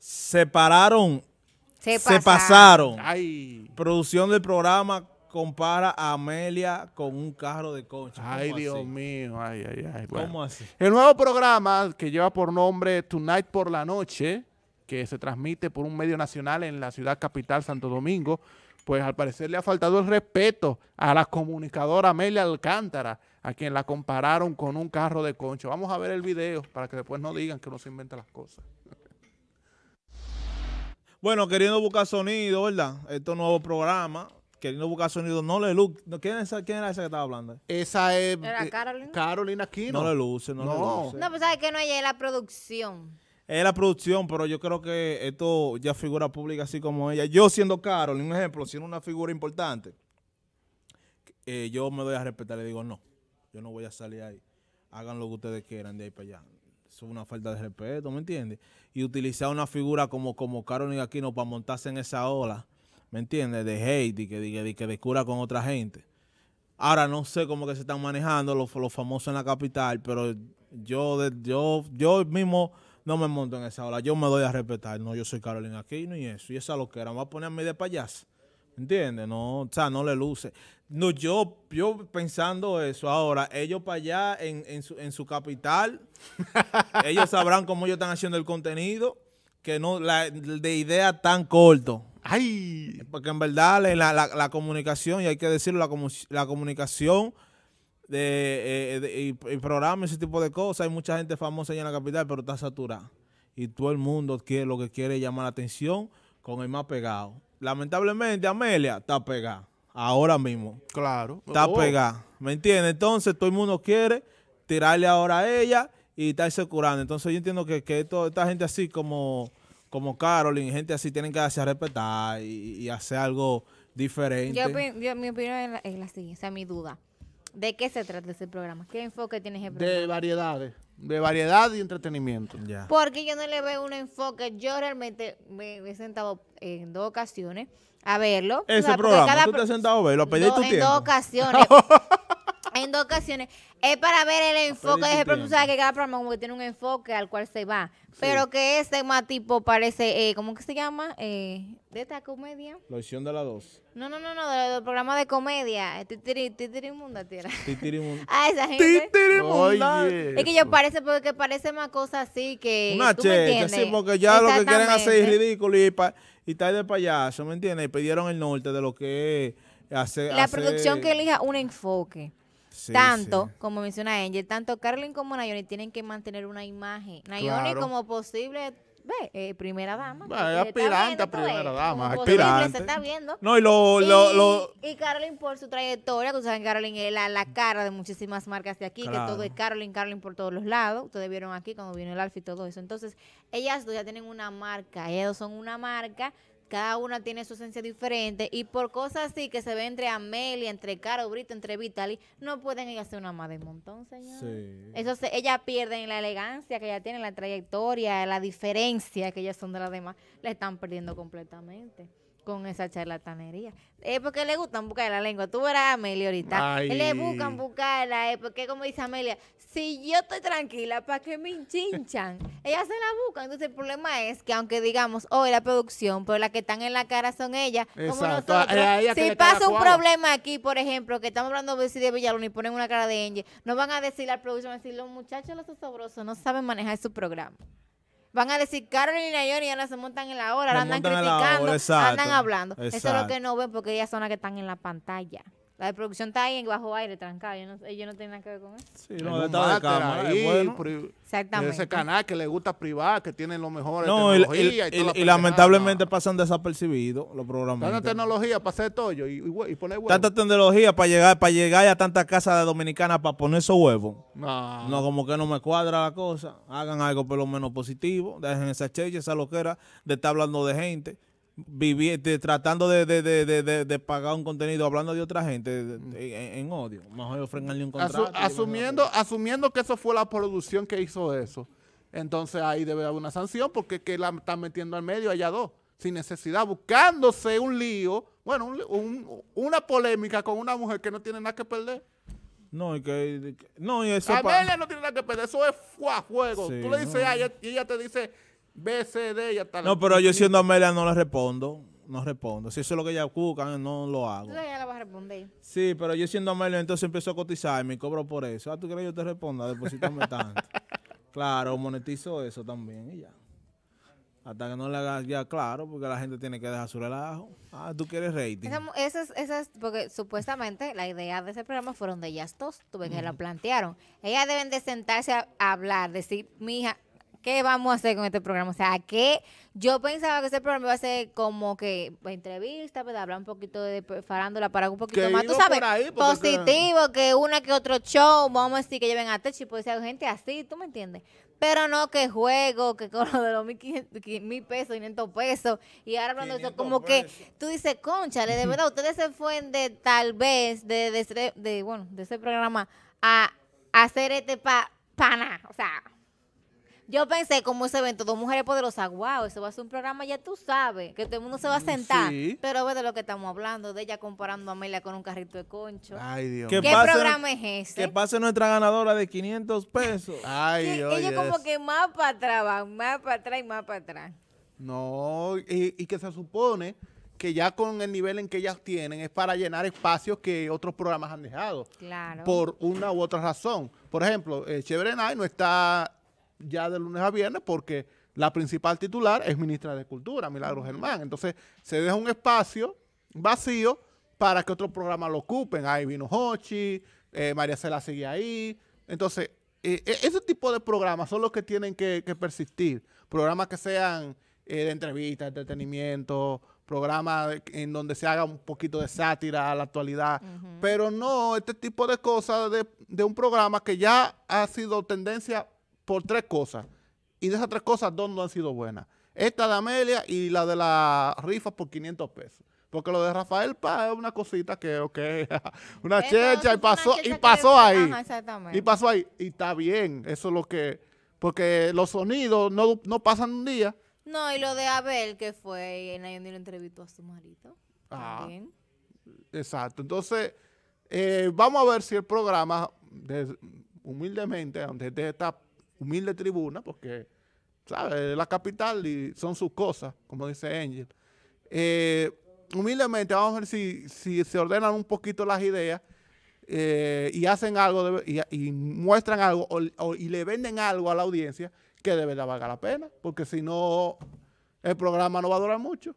se pararon, Se pasaron. Producción del programa compara a Amelia con un carro de coche. Ay, Dios mío, ay, ay, ay. ¿Cómo así? El nuevo programa que lleva por nombre Tonight por la Noche, que se transmite por un medio nacional en la ciudad capital, Santo Domingo, pues al parecer le ha faltado el respeto a la comunicadora Amelia Alcántara, a quien la compararon con un carro de concho. Vamos a ver el video para que después no digan que uno se inventa las cosas. Bueno, queriendo buscar sonido, ¿verdad? Estos nuevos programas. Queriendo buscar sonido, no le luce. ¿Quién, era esa que estaba hablando? Esa es Era eh, Carolina. Carolina Aquino. No le luce, no, le luce. No, pues sabes que no ella es la producción. Es la producción, pero yo creo que esto ya figura pública así como ella. Yo siendo Carolina, un ejemplo, siendo una figura importante, eh, yo me voy a respetar, le digo, no, yo no voy a salir ahí. Hagan lo que ustedes quieran de ahí para allá una falta de respeto, ¿me entiendes? Y utilizar una figura como, como Aquino para montarse en esa ola, ¿me entiendes? De hate y que, de, que cura con otra gente. Ahora no sé cómo que se están manejando los, los famosos en la capital, pero yo, de, yo, yo mismo no me monto en esa ola. Yo me doy a respetar. No, yo soy Carolina Aquino y eso. Y esa lo que era. Me va a ponerme de payaso. ¿Entiendes? No, o sea, no le luce. No, yo, yo pensando eso, ahora, ellos para allá en, su, capital, ellos sabrán cómo ellos están haciendo el contenido, que no, la, de idea tan corto. Ay. Porque en verdad la, la, comunicación, y hay que decirlo, la, comunicación de, eh, y, ese tipo de cosas, hay mucha gente famosa allá en la capital, pero está saturada. Y todo el mundo quiere, lo que quiere es llamar la atención con el más pegado lamentablemente Amelia está pegada ahora mismo. Claro. Está oh. pegada. ¿Me entiendes? Entonces todo el mundo quiere tirarle ahora a ella y estarse curando. Entonces yo entiendo que, que esta gente así como, como Carolyn, gente así tienen que hacer respetar y, hacer algo diferente. mi opinión es la, siguiente, o sea, mi duda. ¿De qué se trata ese programa? ¿Qué enfoque tiene el programa? De variedades de variedad y entretenimiento. Ya. Porque yo no le veo un enfoque. Yo realmente me, he sentado en dos ocasiones a verlo. Ese programa, tú te has sentado a verlo, a pedir tu En dos ocasiones. en dos ocasiones. Es para ver el enfoque de ese tú que cada programa como que tiene un enfoque al cual se va. Pero que ese más tipo parece, eh, ¿cómo que se llama? Eh, de esta comedia. La edición de la 2. No, no, no, no, del, programa de comedia. Titirimunda tierra. Titirimunda. ah, esa gente. es que yo parece, porque parece más cosas así que. Una ¿tú porque ya lo que quieren hacer es ridículo y, pa, y tal de payaso, ¿me entiendes? Y pidieron el norte de lo que es. Hacer, la producción que elija un enfoque tanto, como menciona Angel, tanto Carlin como Nayoni tienen que mantener una imagen. Nayoni como posible ve, eh, primera dama. aspirante primera dama, aspirante. No, y lo, lo, y por su trayectoria, tú sabes, Carlin, es la, cara de muchísimas marcas de aquí, que todo es Carlin, Carlin por todos los lados. Ustedes vieron aquí cuando vino el Alfa y todo eso. Entonces, ellas dos ya tienen una marca, ellas son una marca cada una tiene su esencia diferente y por cosas así que se ve entre Amelia, entre Caro Brito, entre Vitali, no pueden ella ser una madre montón, señor. Eso ellas pierden la elegancia que ella tienen, la trayectoria, la diferencia que ellas son de las demás, la están perdiendo completamente con esa charlatanería. Es eh, porque le gustan buscar la lengua. Tú verás a Amelia ahorita. Le buscan buscarla. Eh, porque, como dice Amelia, si yo estoy tranquila, ¿para qué me hinchan? ella se la buscan. Entonces, el problema es que, aunque digamos, hoy oh, la producción, pero la que están en la cara son ellas. Como nosotros. si pasa un problema aquí, por ejemplo, que estamos hablando de de Villalón y ponen una cara de Angie, no van a decir la producción, van a decir, los muchachos, los osobrosos, no saben manejar su programa. Van a decir, Carolina y Nayori ya no se montan en la hora, la andan criticando, andan hablando. Eso es lo que no ven porque ellas son las que están en la pantalla. La de producción está ahí en bajo aire, trancada. ellos no tienen nada que ver con eso. Sí, no, está de cámara. Ahí, Exactamente. Ese canal que le gusta privar, que tienen lo mejor no, tecnología. y, y, lamentablemente pasan desapercibidos los programas. Tanta tecnología para hacer todo y, y, poner huevos. Tanta tecnología para llegar, para llegar a tantas casas dominicanas para poner esos huevos. No. no, como que no me cuadra la cosa. Hagan algo por lo menos positivo. Dejen esa checha, esa loquera de estar hablando de gente viviendo tratando de, de, de, de, pagar un contenido hablando de otra gente mm. en, odio. Mejor un contrato. asumiendo, asumiendo que eso fue la producción que hizo eso, entonces ahí debe haber una sanción porque que la están metiendo al medio allá dos, sin necesidad, buscándose un lío, bueno, un, una polémica con una mujer que no tiene nada que perder. No, y que, no, y eso. no tiene nada que perder, eso es fuego. juego Tú le dices, a ella, y ella te dice, B, C, No, pero yo siendo Amelia no le respondo. No respondo. Si eso es lo que ella busca, no lo hago. Tú ella la vas a responder. Sí, pero yo siendo Amelia, entonces empiezo a cotizar y me cobro por eso. Ah, ¿tú crees que yo te responda? Deposítame tanto. claro, monetizo eso también y ya. Hasta que no le hagas ya claro, porque la gente tiene que dejar su relajo. Ah, tú quieres rating. es, esa porque supuestamente la idea de ese programa fueron de ellas dos, tuve que la plantearon. Ellas deben de sentarse a, a hablar, decir, mi hija, ¿Qué vamos a hacer con este programa? O sea, que, Yo pensaba que este programa iba a ser como que pues, entrevista, pues, hablar un poquito de pues, farándula para un poquito más, tú sabes, positivo, que... una que otro show, vamos a decir que lleven a Techi, puede ser gente así, ¿tú me entiendes? Pero no que juego, que con lo de los mil, pesos, 500 pesos, y ahora hablando de eso, como que tú dices, conchale, de verdad, ustedes se fueron de tal vez, de, de, bueno, de ese programa a, hacer este pa, pana, o sea... Yo pensé, como ese evento, dos mujeres poderosas, wow, eso va a ser un programa, ya tú sabes, que todo el mundo se va a mm, sentar. Pero ve de lo que estamos hablando, de ella comparando a Amelia con un carrito de concho. Ay, Dios. ¿Qué, programa es este Que pase nuestra ganadora de 500 pesos. Ay, Dios. Ellos como que más para atrás van, más para atrás y más para atrás. No, y, que se supone que ya con el nivel en que ellas tienen es para llenar espacios que otros programas han dejado. Claro. Por una u otra razón. Por ejemplo, eh, Chevrenay no está ya de lunes a viernes porque la principal titular es ministra de Cultura, Milagros Germán. Entonces se deja un espacio vacío para que otros programas lo ocupen. Ahí vino Hochi, eh, María Cela sigue ahí. Entonces, eh, e, ese tipo de programas son los que tienen que, persistir. Programas que sean eh, de entrevistas, entretenimiento, programas en donde se haga un poquito de sátira a la actualidad, pero no este tipo de cosas de, de un programa que ya ha sido tendencia por tres cosas. Y de esas tres cosas, dos no han sido buenas. Esta de Amelia y la de la rifa por 500 pesos. Porque lo de Rafael Paz es una cosita que, ok, una checha y pasó, y pasó ahí. y pasó ahí. Y está bien, eso es lo que... Porque los sonidos no, pasan un día. No, y lo de Abel, que fue, en donde lo entrevistó a su marido. Ah, exacto. Entonces, eh, vamos a ver si el programa, humildemente, desde esta humilde tribuna, porque, es La capital y son sus cosas, como dice Angel. Eh, humildemente, vamos a ver si, se ordenan un poquito las ideas eh, y hacen algo y, muestran algo y le venden algo a la audiencia que de verdad valga la pena, porque si no, el programa no va a durar mucho.